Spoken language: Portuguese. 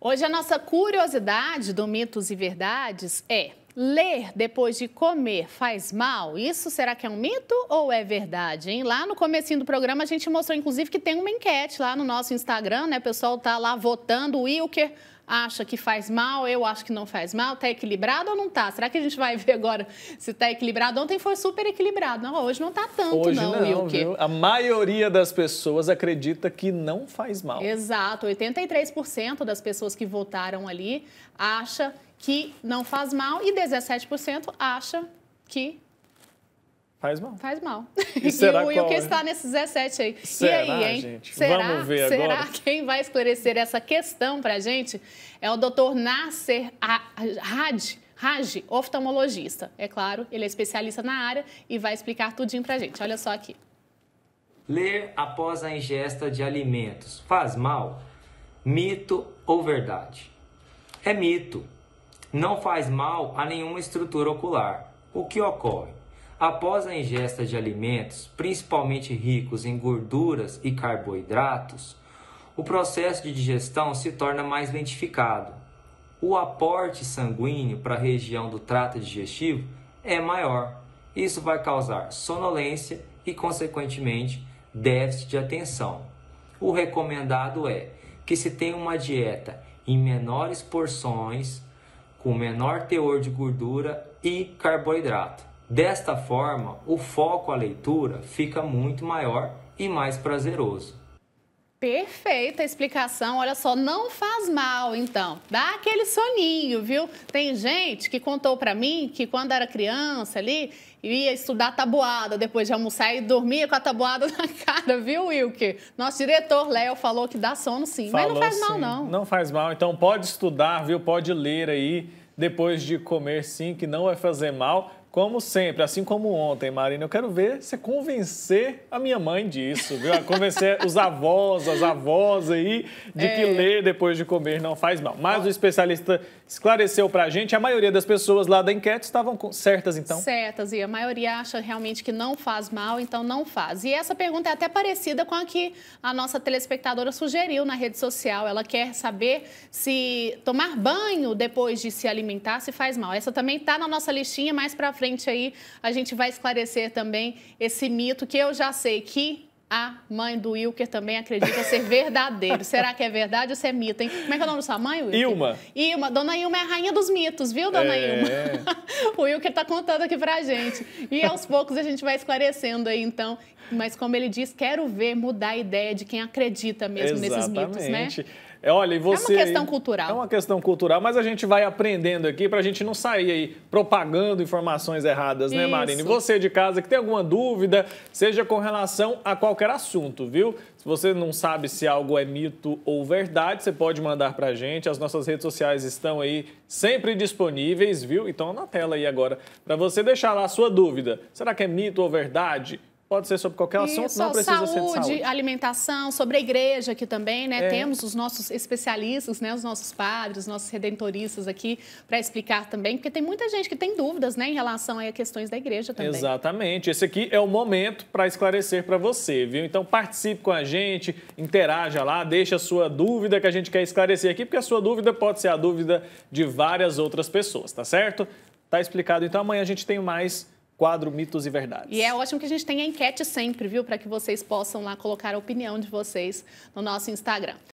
Hoje a nossa curiosidade do Mitos e Verdades é: ler depois de comer faz mal? Isso será que é um mito ou é verdade? Hein? Lá no comecinho do programa a gente mostrou inclusive que tem uma enquete lá no nosso Instagram, né? O pessoal tá lá votando o Wilker acha que faz mal, eu acho que não faz mal, está equilibrado ou não está? Será que a gente vai ver agora se está equilibrado? Ontem foi super equilibrado, não, hoje não está tanto hoje não, não A maioria das pessoas acredita que não faz mal. Exato, 83% das pessoas que votaram ali acha que não faz mal e 17% acha que Faz mal. Faz mal. E, será e o que está nesses 17 aí. Será, e aí, hein? Gente? Será, Vamos ver será agora. quem vai esclarecer essa questão para a gente é o doutor Nasser Hadi. Raj, oftalmologista. É claro, ele é especialista na área e vai explicar tudinho a gente. Olha só aqui. Ler após a ingesta de alimentos faz mal? Mito ou verdade? É mito. Não faz mal a nenhuma estrutura ocular. O que ocorre? Após a ingesta de alimentos, principalmente ricos em gorduras e carboidratos, o processo de digestão se torna mais lentificado. O aporte sanguíneo para a região do trato digestivo é maior. Isso vai causar sonolência e, consequentemente, déficit de atenção. O recomendado é que se tenha uma dieta em menores porções, com menor teor de gordura e carboidrato. Desta forma, o foco à leitura fica muito maior e mais prazeroso. Perfeita explicação, olha só, não faz mal então, dá aquele soninho, viu? Tem gente que contou para mim que quando era criança ali, ia estudar tabuada depois de almoçar e dormia com a tabuada na cara, viu, Wilke? Nosso diretor Léo falou que dá sono sim, falou, mas não faz mal não. Não faz mal, então pode estudar, viu? Pode ler aí depois de comer sim, que não vai fazer mal. Como sempre, assim como ontem, Marina, eu quero ver você convencer a minha mãe disso, viu? A convencer os avós, as avós aí, de é. que ler depois de comer não faz mal. Mas Ó. o especialista esclareceu pra gente, a maioria das pessoas lá da enquete estavam certas, então? Certas, e a maioria acha realmente que não faz mal, então não faz. E essa pergunta é até parecida com a que a nossa telespectadora sugeriu na rede social. Ela quer saber se tomar banho depois de se alimentar se faz mal. Essa também tá na nossa listinha mais pra frente frente aí a gente vai esclarecer também esse mito que eu já sei que a mãe do Wilker também acredita ser verdadeiro. Será que é verdade ou se é mito, hein? Como é que é o nome da sua mãe, Wilker? Ilma. Ilma. Dona Ilma é a rainha dos mitos, viu, Dona é... Ilma? o Wilker tá contando aqui pra gente. E aos poucos a gente vai esclarecendo aí, então. Mas como ele diz, quero ver mudar a ideia de quem acredita mesmo Exatamente. nesses mitos, né? É, olha, e você. É uma questão aí, cultural. É uma questão cultural, mas a gente vai aprendendo aqui para a gente não sair aí propagando informações erradas, Isso. né, Marina? E você de casa que tem alguma dúvida, seja com relação a qualquer assunto, viu? Se você não sabe se algo é mito ou verdade, você pode mandar para a gente. As nossas redes sociais estão aí sempre disponíveis, viu? Então na tela aí agora para você deixar lá a sua dúvida. Será que é mito ou verdade? Pode ser sobre qualquer assunto, não precisa saúde, ser Sobre saúde. alimentação, sobre a igreja aqui também, né? É. Temos os nossos especialistas, né? Os nossos padres, os nossos redentoristas aqui para explicar também, porque tem muita gente que tem dúvidas, né? Em relação a questões da igreja também. Exatamente. Esse aqui é o momento para esclarecer para você, viu? Então participe com a gente, interaja lá, deixa a sua dúvida que a gente quer esclarecer aqui, porque a sua dúvida pode ser a dúvida de várias outras pessoas, tá certo? Tá explicado. Então amanhã a gente tem mais quadro Mitos e Verdades. E é ótimo que a gente tenha enquete sempre, viu? Para que vocês possam lá colocar a opinião de vocês no nosso Instagram.